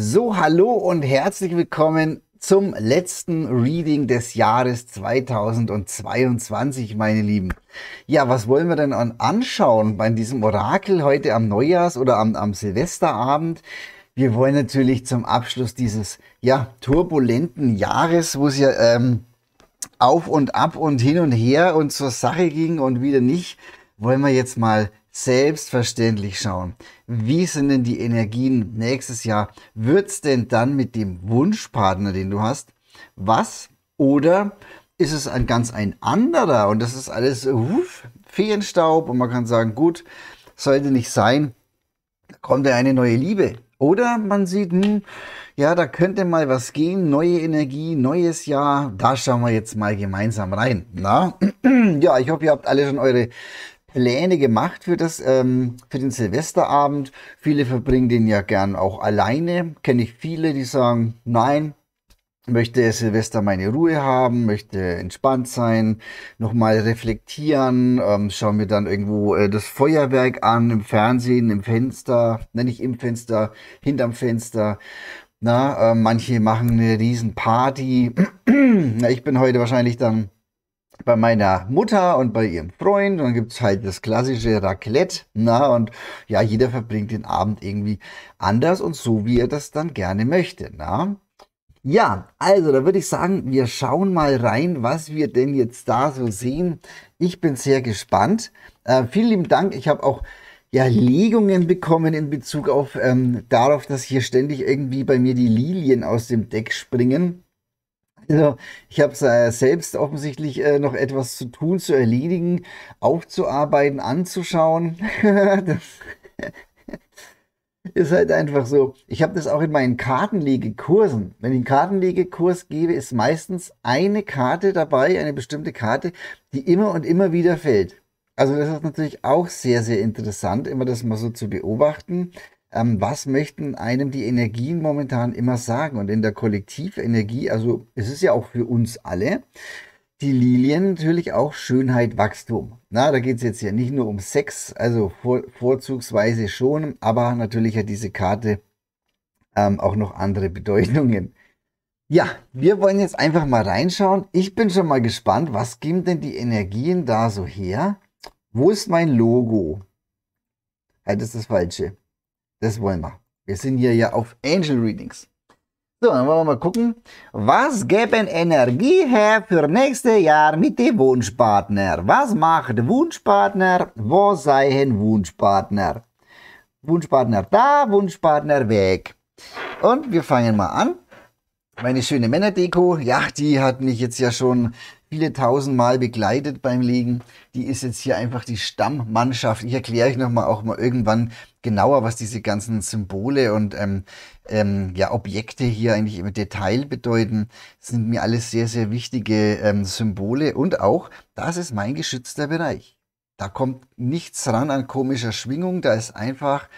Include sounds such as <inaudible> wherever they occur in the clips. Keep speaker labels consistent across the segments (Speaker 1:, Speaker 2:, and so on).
Speaker 1: So, hallo und herzlich willkommen zum letzten Reading des Jahres 2022, meine Lieben. Ja, was wollen wir denn an anschauen bei diesem Orakel heute am Neujahrs- oder am, am Silvesterabend? Wir wollen natürlich zum Abschluss dieses ja, turbulenten Jahres, wo es ja ähm, auf und ab und hin und her und zur Sache ging und wieder nicht, wollen wir jetzt mal selbstverständlich schauen, wie sind denn die Energien nächstes Jahr? Wird es denn dann mit dem Wunschpartner, den du hast, was? Oder ist es ein ganz ein anderer und das ist alles uh, Feenstaub und man kann sagen, gut, sollte nicht sein, da kommt ja eine neue Liebe. Oder man sieht, hm, ja, da könnte mal was gehen, neue Energie, neues Jahr. Da schauen wir jetzt mal gemeinsam rein. Na? <clears throat> ja, ich hoffe, ihr habt alle schon eure Pläne gemacht für, das, ähm, für den Silvesterabend. Viele verbringen den ja gern auch alleine. Kenne ich viele, die sagen, nein, möchte Silvester meine Ruhe haben, möchte entspannt sein, nochmal reflektieren, ähm, schaue mir dann irgendwo äh, das Feuerwerk an, im Fernsehen, im Fenster, nenne ich im Fenster, hinterm Fenster. Na, äh, manche machen eine riesen Party. <clears throat> Na, ich bin heute wahrscheinlich dann bei meiner Mutter und bei ihrem Freund. Und dann gibt es halt das klassische Raclette. Na, und ja, jeder verbringt den Abend irgendwie anders und so, wie er das dann gerne möchte. Na? Ja, also da würde ich sagen, wir schauen mal rein, was wir denn jetzt da so sehen. Ich bin sehr gespannt. Äh, vielen lieben Dank. Ich habe auch ja, Legungen bekommen in Bezug auf ähm, darauf, dass hier ständig irgendwie bei mir die Lilien aus dem Deck springen. Also ich habe äh, selbst offensichtlich äh, noch etwas zu tun, zu erledigen, aufzuarbeiten, anzuschauen. <laughs> das ist halt einfach so. Ich habe das auch in meinen Kartenlegekursen. Wenn ich einen Kartenlegekurs gebe, ist meistens eine Karte dabei, eine bestimmte Karte, die immer und immer wieder fällt. Also das ist natürlich auch sehr, sehr interessant, immer das mal so zu beobachten ähm, was möchten einem die Energien momentan immer sagen? Und in der Kollektivenergie, also es ist ja auch für uns alle, die Lilien natürlich auch Schönheit, Wachstum. Na, da geht es jetzt ja nicht nur um Sex, also vor, vorzugsweise schon, aber natürlich hat diese Karte ähm, auch noch andere <laughs> Bedeutungen. Ja, wir wollen jetzt einfach mal reinschauen. Ich bin schon mal gespannt, was geben denn die Energien da so her? Wo ist mein Logo? Ja, halt, das ist das Falsche. Das wollen wir. Wir sind hier ja auf Angel Readings. So, dann wollen wir mal gucken, was geben Energie her für nächste Jahr mit dem Wunschpartner? Was macht Wunschpartner? Wo seien Wunschpartner? Wunschpartner da, Wunschpartner weg. Und wir fangen mal an. Meine schöne Männerdeko, ja, die hat mich jetzt ja schon viele tausendmal begleitet beim Liegen. Die ist jetzt hier einfach die Stammmannschaft. Ich erkläre euch nochmal auch mal irgendwann genauer, was diese ganzen Symbole und ähm, ähm, ja, Objekte hier eigentlich im Detail bedeuten. Das sind mir alles sehr, sehr wichtige ähm, Symbole und auch, das ist mein geschützter Bereich. Da kommt nichts ran an komischer Schwingung, da ist einfach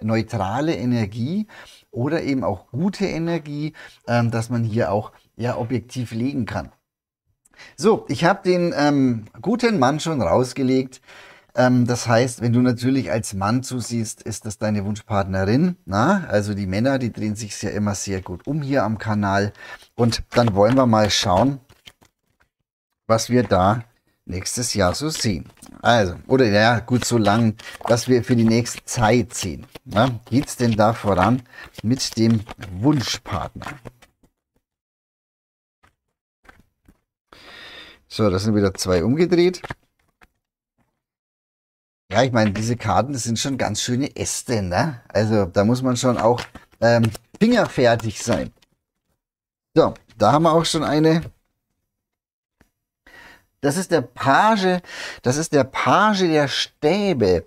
Speaker 1: neutrale Energie oder eben auch gute Energie, ähm, dass man hier auch ja, objektiv legen kann. So, ich habe den ähm, guten Mann schon rausgelegt. Ähm, das heißt, wenn du natürlich als Mann zusiehst, ist das deine Wunschpartnerin. Na? Also die Männer, die drehen sich ja immer sehr gut um hier am Kanal. Und dann wollen wir mal schauen, was wir da nächstes Jahr so sehen. Also, oder ja, gut, so lang, dass wir für die nächste Zeit sehen. Geht es denn da voran mit dem Wunschpartner? So, das sind wieder zwei umgedreht. Ja, ich meine, diese Karten, das sind schon ganz schöne Äste, ne? Also, da muss man schon auch ähm, fingerfertig sein. So, da haben wir auch schon eine. Das ist der Page, das ist der Page der Stäbe.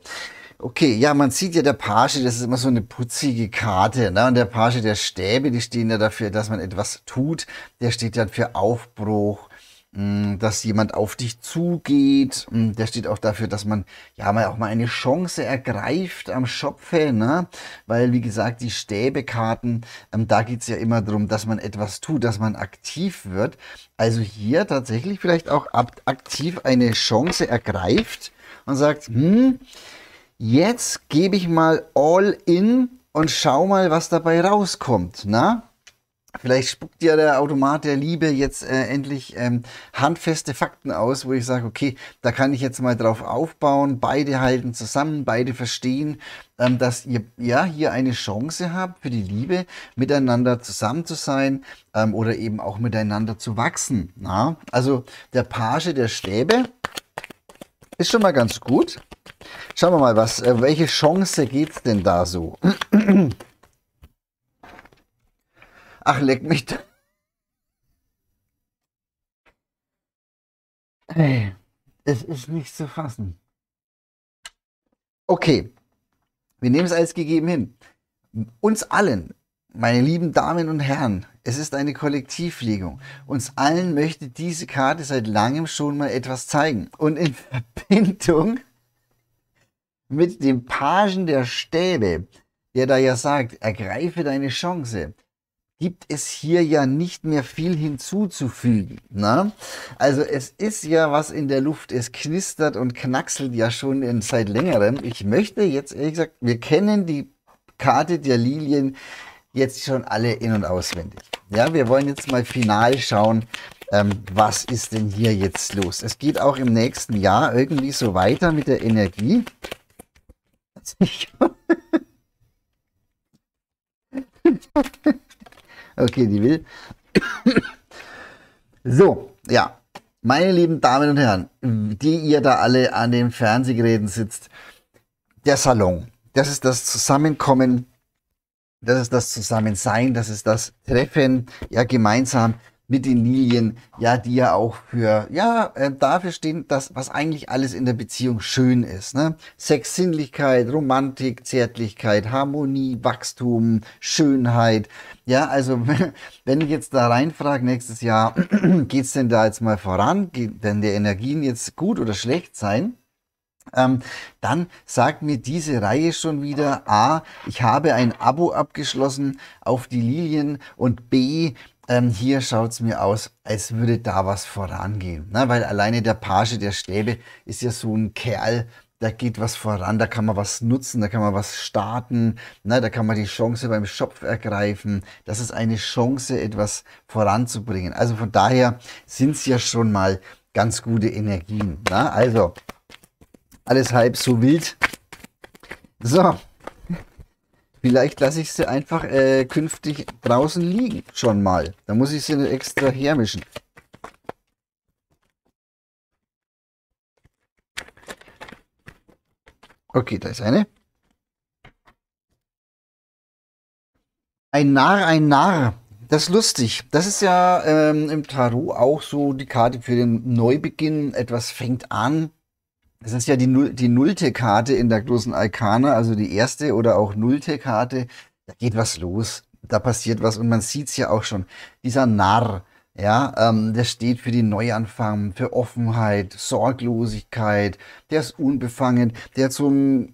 Speaker 1: Okay, ja, man sieht ja der Page, das ist immer so eine putzige Karte. Ne? Und der Page der Stäbe, die stehen ja dafür, dass man etwas tut. Der steht dann für Aufbruch, Mm, dass jemand auf dich zugeht. Mm, der steht auch dafür, dass man ja mal auch mal eine Chance ergreift am Schopfe, ne? Weil, wie gesagt, die Stäbekarten, ähm, da es ja immer darum, dass man etwas tut, dass man aktiv wird. Also hier tatsächlich vielleicht auch aktiv eine Chance ergreift und sagt, hm, jetzt gebe ich mal all in und schau mal, was dabei rauskommt, ne? Vielleicht spuckt ja der Automat der Liebe jetzt äh, endlich ähm, handfeste Fakten aus, wo ich sage, okay, da kann ich jetzt mal drauf aufbauen, beide halten zusammen, beide verstehen, ähm, dass ihr ja hier eine Chance habt für die Liebe, miteinander zusammen zu sein ähm, oder eben auch miteinander zu wachsen. Na? Also der Page der Stäbe ist schon mal ganz gut. Schauen wir mal, was, äh, welche Chance geht es denn da so? <clears throat> Ach, leck mich da. Ey, es ist nicht zu fassen. Okay, wir nehmen es als gegeben hin. Uns allen, meine lieben Damen und Herren, es ist eine Kollektivlegung. Uns allen möchte diese Karte seit langem schon mal etwas zeigen. Und in <laughs> Verbindung mit dem Pagen der Stäbe, der da ja sagt, ergreife deine Chance, gibt es hier ja nicht mehr viel hinzuzufügen. Ne? Also es ist ja was in der Luft, es knistert und knackselt ja schon in, seit längerem. Ich möchte jetzt ehrlich gesagt, wir kennen die Karte der Lilien jetzt schon alle in und auswendig. Ja, wir wollen jetzt mal final schauen, ähm, was ist denn hier jetzt los. Es geht auch im nächsten Jahr irgendwie so weiter mit der Energie. <laughs> Okay, die will. so, ja. Meine lieben Damen und Herren, die ihr da alle an den Fernsehgeräten sitzt, der Salon, das ist das Zusammenkommen, das ist das Zusammensein, das ist das Treffen, ja, gemeinsam, mit den Lilien, ja, die ja auch für, ja, äh, dafür stehen, dass, was eigentlich alles in der Beziehung schön ist. Ne? Sex, Sinnlichkeit, Romantik, Zärtlichkeit, Harmonie, Wachstum, Schönheit. Ja, also <laughs> wenn ich jetzt da reinfrage nächstes Jahr, <clears throat> geht's denn da jetzt mal voran? Geht, denn die Energien jetzt gut oder schlecht sein? Ähm, dann sagt mir diese Reihe schon wieder, a, ich habe ein Abo abgeschlossen auf die Lilien und b, ähm, hier schaut es mir aus, als würde da was vorangehen. Ne? Weil alleine der Page der Stäbe ist ja so ein Kerl, da geht was voran, da kann man was nutzen, da kann man was starten, ne? da kann man die Chance beim Schopf ergreifen. Das ist eine Chance, etwas voranzubringen. Also von daher sind es ja schon mal ganz gute Energien. Ne? Also alles halb so wild. So, Vielleicht lasse ich sie einfach äh, künftig draußen liegen, schon mal. Da muss ich sie extra hermischen. Okay, da ist eine. Ein Narr, ein Narr. Das ist lustig. Das ist ja ähm, im Tarot auch so die Karte für den Neubeginn. Etwas fängt an, das ist ja die, Null die Nullte-Karte in der großen Alkana, also die erste oder auch Nullte-Karte. Da geht was los. Da passiert was und man sieht es ja auch schon. Dieser Narr, ja, ähm, der steht für den Neuanfang, für Offenheit, Sorglosigkeit. Der ist unbefangen, der hat so ein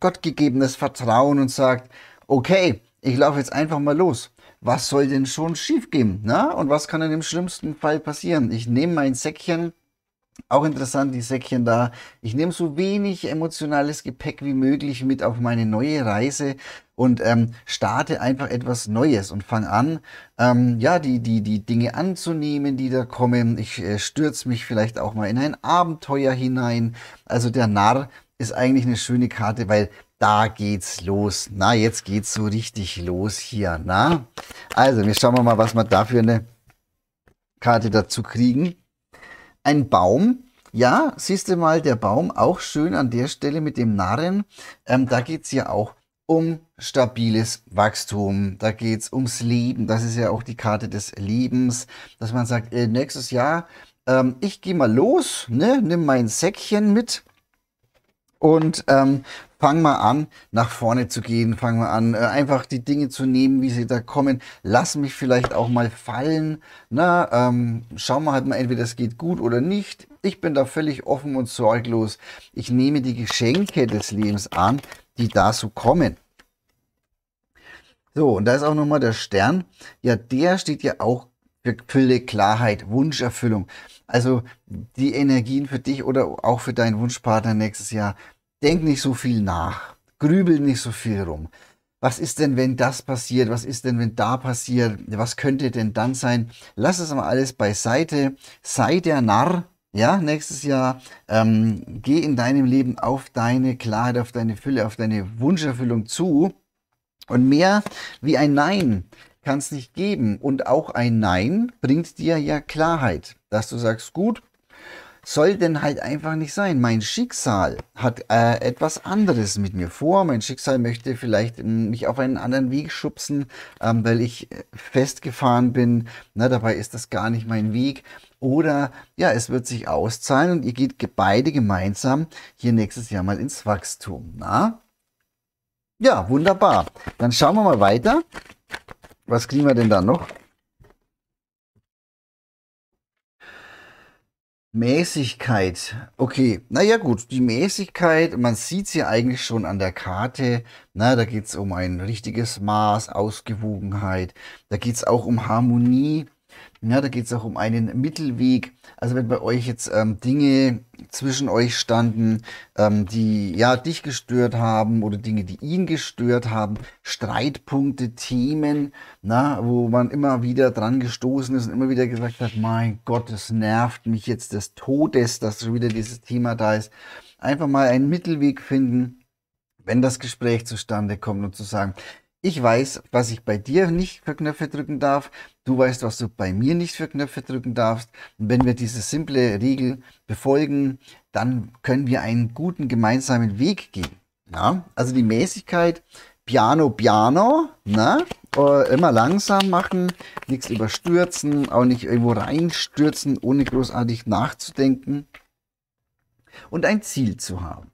Speaker 1: gottgegebenes Vertrauen und sagt, okay, ich laufe jetzt einfach mal los. Was soll denn schon schiefgehen? Na? Und was kann denn im schlimmsten Fall passieren? Ich nehme mein Säckchen, auch interessant, die Säckchen da. Ich nehme so wenig emotionales Gepäck wie möglich mit auf meine neue Reise und ähm, starte einfach etwas Neues und fange an, ähm, ja, die, die, die Dinge anzunehmen, die da kommen. Ich äh, stürze mich vielleicht auch mal in ein Abenteuer hinein. Also der Narr ist eigentlich eine schöne Karte, weil da geht's los. Na, jetzt geht's so richtig los hier, na? Also, wir schauen mal, was wir da für eine Karte dazu kriegen. Ein Baum, ja, siehst du mal, der Baum auch schön an der Stelle mit dem Narren. Ähm, da geht es ja auch um stabiles Wachstum. Da geht es ums Leben. Das ist ja auch die Karte des Lebens, dass man sagt, äh, nächstes Jahr, ähm, ich gehe mal los, ne, nimm mein Säckchen mit und ähm, fang mal an, nach vorne zu gehen, fang mal an, äh, einfach die Dinge zu nehmen, wie sie da kommen. Lass mich vielleicht auch mal fallen. Na, ähm, schau mal halt mal, entweder es geht gut oder nicht. Ich bin da völlig offen und sorglos. Ich nehme die Geschenke des Lebens an, die da so kommen. So, und da ist auch nochmal der Stern. Ja, der steht ja auch für Fülle, Klarheit, Wunscherfüllung. Also die Energien für dich oder auch für deinen Wunschpartner nächstes Jahr Denk nicht so viel nach. Grübel nicht so viel rum. Was ist denn, wenn das passiert? Was ist denn, wenn da passiert? Was könnte denn dann sein? Lass es mal alles beiseite. Sei der Narr. Ja, nächstes Jahr. Ähm, geh in deinem Leben auf deine Klarheit, auf deine Fülle, auf deine Wunscherfüllung zu. Und mehr wie ein Nein kann es nicht geben. Und auch ein Nein bringt dir ja Klarheit, dass du sagst, gut, soll denn halt einfach nicht sein. Mein Schicksal hat äh, etwas anderes mit mir vor. Mein Schicksal möchte vielleicht mich auf einen anderen Weg schubsen, ähm, weil ich äh, festgefahren bin. Na, dabei ist das gar nicht mein Weg. Oder ja, es wird sich auszahlen und ihr geht beide gemeinsam hier nächstes Jahr mal ins Wachstum. Na? Ja, wunderbar. Dann schauen wir mal weiter. Was kriegen wir denn da noch? Mäßigkeit. Okay, naja gut, die Mäßigkeit, man sieht sie eigentlich schon an der Karte. Na, da geht's um ein richtiges Maß, Ausgewogenheit. Da geht's auch um Harmonie. Ja, da geht's auch um einen Mittelweg. Also wenn bei euch jetzt ähm, Dinge zwischen euch standen, ähm, die ja dich gestört haben oder Dinge, die ihn gestört haben, Streitpunkte, Themen, na, wo man immer wieder dran gestoßen ist und immer wieder gesagt hat, mein Gott, es nervt mich jetzt des Todes, dass schon wieder dieses Thema da ist. Einfach mal einen Mittelweg finden, wenn das Gespräch zustande kommt und zu sagen, ich weiß, was ich bei dir nicht für Knöpfe drücken darf. Du weißt, was du bei mir nicht für Knöpfe drücken darfst. Und wenn wir diese simple Regel befolgen, dann können wir einen guten gemeinsamen Weg gehen. Ja? Also die Mäßigkeit, piano, piano, na? Oh, immer langsam machen, nichts überstürzen, auch nicht irgendwo reinstürzen, ohne großartig nachzudenken und ein Ziel zu haben.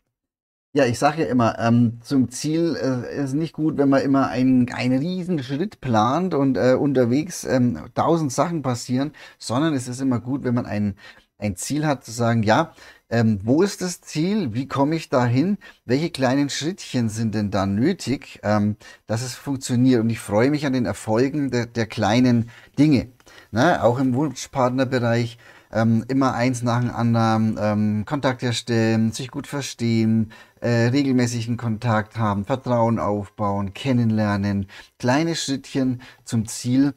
Speaker 1: Ja, ich sage ja immer, ähm, zum Ziel äh, ist nicht gut, wenn man immer einen, einen riesen Schritt plant und äh, unterwegs ähm, tausend Sachen passieren, sondern es ist immer gut, wenn man ein, ein Ziel hat, zu sagen, ja, ähm, wo ist das Ziel? Wie komme ich dahin? Welche kleinen Schrittchen sind denn da nötig, ähm, dass es funktioniert? Und ich freue mich an den Erfolgen der, der kleinen Dinge. Na, ne? auch im Wunschpartnerbereich ähm, immer eins nach dem anderen, ähm, Kontakt herstellen, sich gut verstehen, äh, regelmäßigen Kontakt haben, Vertrauen aufbauen, kennenlernen, kleine Schrittchen zum Ziel.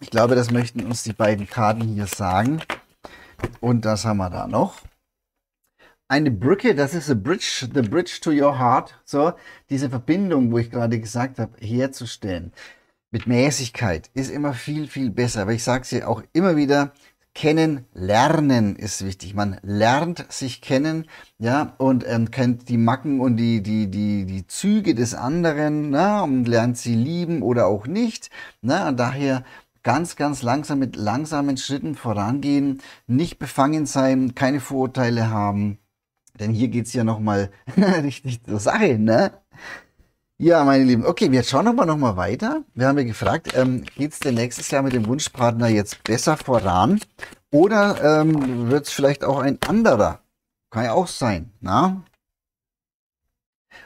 Speaker 1: Ich glaube, das möchten uns die beiden Karten hier sagen. Und das haben wir da noch. Eine Brücke, das ist the bridge, the bridge to your heart. So, diese Verbindung, wo ich gerade gesagt habe, herzustellen mit Mäßigkeit ist immer viel, viel besser. Aber ich sage es ja auch immer wieder, Kennenlernen ist wichtig. Man lernt sich kennen, ja, und ähm, kennt die Macken und die, die, die, die Züge des anderen, na, ne, und lernt sie lieben oder auch nicht. Na, ne, und daher ganz, ganz langsam mit langsamen Schritten vorangehen, nicht befangen sein, keine Vorurteile haben. Denn hier geht's ja nochmal <laughs> richtig zur Sache, ne? Ja, meine Lieben. Okay, wir schauen aber nochmal weiter. Wir haben ja gefragt, ähm, geht es denn nächstes Jahr mit dem Wunschpartner jetzt besser voran? Oder ähm, wird es vielleicht auch ein anderer? Kann ja auch sein. Na?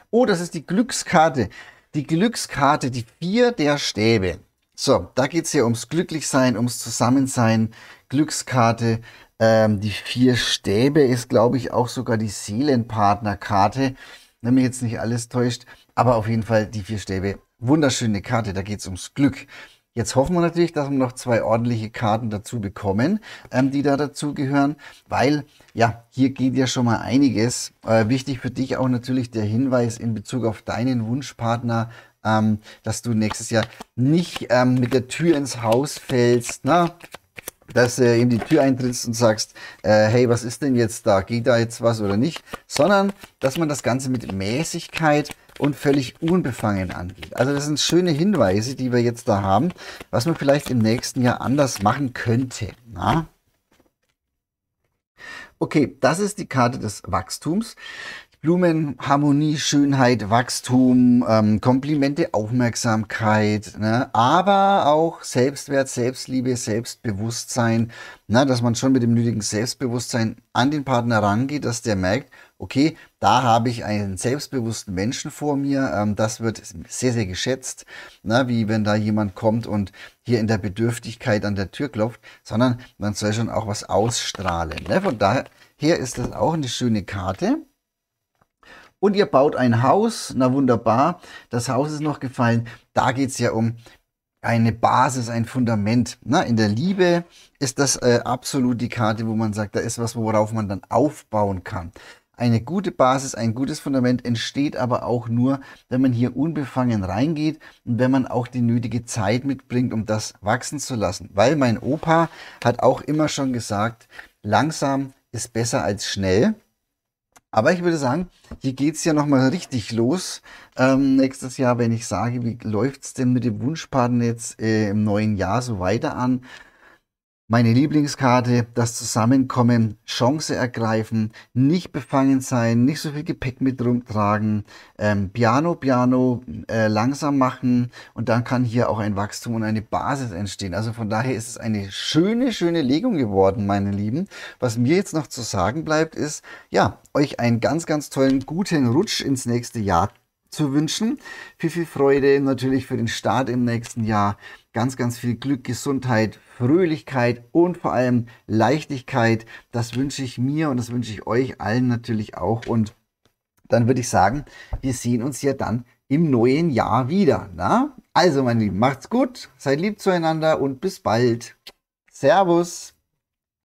Speaker 1: Oh, das ist die Glückskarte. Die Glückskarte, die vier der Stäbe. So, da geht es hier ums Glücklichsein, ums Zusammensein. Glückskarte. Ähm, die vier Stäbe ist, glaube ich, auch sogar die Seelenpartnerkarte. Wenn mich jetzt nicht alles täuscht. Aber auf jeden Fall die vier Stäbe. Wunderschöne Karte, da geht es ums Glück. Jetzt hoffen wir natürlich, dass wir noch zwei ordentliche Karten dazu bekommen, ähm, die da dazu gehören, weil ja, hier geht ja schon mal einiges. Äh, wichtig für dich auch natürlich der Hinweis in Bezug auf deinen Wunschpartner, ähm, dass du nächstes Jahr nicht ähm, mit der Tür ins Haus fällst, na, dass du äh, in die Tür eintrittst und sagst, äh, hey, was ist denn jetzt da? Geht da jetzt was oder nicht? Sondern, dass man das Ganze mit Mäßigkeit und völlig unbefangen angeht. Also das sind schöne Hinweise, die wir jetzt da haben, was man vielleicht im nächsten Jahr anders machen könnte. Na? Okay, das ist die Karte des Wachstums. Blumen, Harmonie, Schönheit, Wachstum, ähm, Komplimente, Aufmerksamkeit, ne? aber auch Selbstwert, Selbstliebe, Selbstbewusstsein, ne? dass man schon mit dem nötigen Selbstbewusstsein an den Partner rangeht, dass der merkt, okay, da habe ich einen selbstbewussten Menschen vor mir, ähm, das wird sehr, sehr geschätzt, na, ne, wie wenn da jemand kommt und hier in der Bedürftigkeit an der Tür klopft, sondern man soll schon auch was ausstrahlen. Ne? Von daher ist das auch eine schöne Karte. Und ihr baut ein Haus, na wunderbar, das Haus ist noch gefallen. Da geht es ja um eine Basis, ein Fundament. Na, ne? in der Liebe ist das äh, absolut die Karte, wo man sagt, da ist was, worauf man dann aufbauen kann. Eine gute Basis, ein gutes Fundament entsteht aber auch nur, wenn man hier unbefangen reingeht und wenn man auch die nötige Zeit mitbringt, um das wachsen zu lassen. Weil mein Opa hat auch immer schon gesagt, langsam ist besser als schnell. Aber ich würde sagen, hier geht es ja nochmal richtig los. Ähm, nächstes Jahr, wenn ich sage, wie läuft es denn mit dem Wunschpartner jetzt äh, im neuen Jahr so weiter an? Meine Lieblingskarte, das Zusammenkommen, Chance ergreifen, nicht befangen sein, nicht so viel Gepäck mit rumtragen, ähm, piano, piano, äh, langsam machen und dann kann hier auch ein Wachstum und eine Basis entstehen. Also von daher ist es eine schöne, schöne Legung geworden, meine Lieben. Was mir jetzt noch zu sagen bleibt, ist, ja, euch einen ganz, ganz tollen, guten Rutsch ins nächste Jahr zu wünschen. Viel, viel Freude natürlich für den Start im nächsten Jahr ganz, ganz viel Glück, Gesundheit, Fröhlichkeit und vor allem Leichtigkeit. Das wünsche ich mir und das wünsche ich euch allen natürlich auch. Und dann würde ich sagen, wir sehen uns ja dann im neuen Jahr wieder. Na? Also, meine Lieben, macht's gut, seid lieb zueinander und bis bald. Servus.